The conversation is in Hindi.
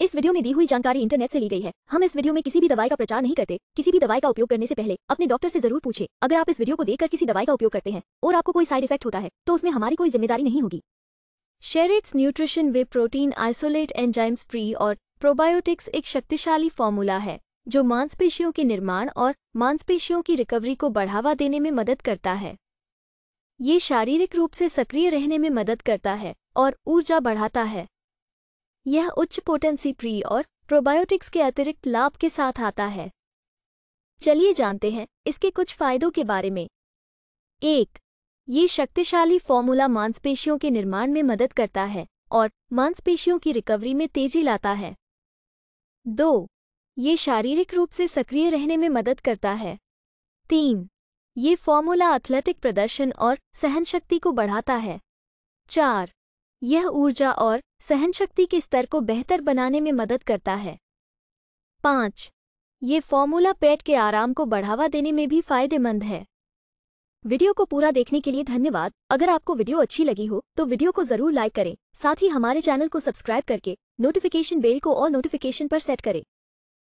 इस वीडियो में दी हुई जानकारी इंटरनेट से ली गई है हम इस वीडियो में किसी भी दवाई का प्रचार नहीं करते किसी भी दवाई का उपयोग करने से पहले अपने डॉक्टर से जरूर पूछे अगर आप इस वीडियो को देखकर किसी दवाई का उपयोग करते हैं और आपको कोई साइड इफेक्ट होता है तो उसमें हमारी कोई जिम्मेदारी नहीं होगी शेरेट्स nutrition whey protein isolate enzymes pre और प्रोबायोटिक्स एक शक्तिशाली फॉर्मूला है जो मांसपेशियों के निर्माण और मांसपेशियों की रिकवरी को बढ़ावा देने में मदद करता है ये शारीरिक रूप से सक्रिय रहने में मदद करता है और ऊर्जा बढ़ाता है यह उच्च पोटेंसी प्री और प्रोबायोटिक्स के अतिरिक्त लाभ के साथ आता है चलिए जानते हैं इसके कुछ फायदों के बारे में एक ये शक्तिशाली फॉर्मूला मांसपेशियों के निर्माण में मदद करता है और मांसपेशियों की रिकवरी में तेजी लाता है दो ये शारीरिक रूप से सक्रिय रहने में मदद करता है तीन ये फॉर्मूला एथलेटिक प्रदर्शन और सहनशक्ति को बढ़ाता है चार यह ऊर्जा और सहनशक्ति के स्तर को बेहतर बनाने में मदद करता है पाँच ये फॉर्मूला पेट के आराम को बढ़ावा देने में भी फायदेमंद है वीडियो को पूरा देखने के लिए धन्यवाद अगर आपको वीडियो अच्छी लगी हो तो वीडियो को जरूर लाइक करें साथ ही हमारे चैनल को सब्सक्राइब करके नोटिफिकेशन बेल को और नोटिफिकेशन पर सेट करें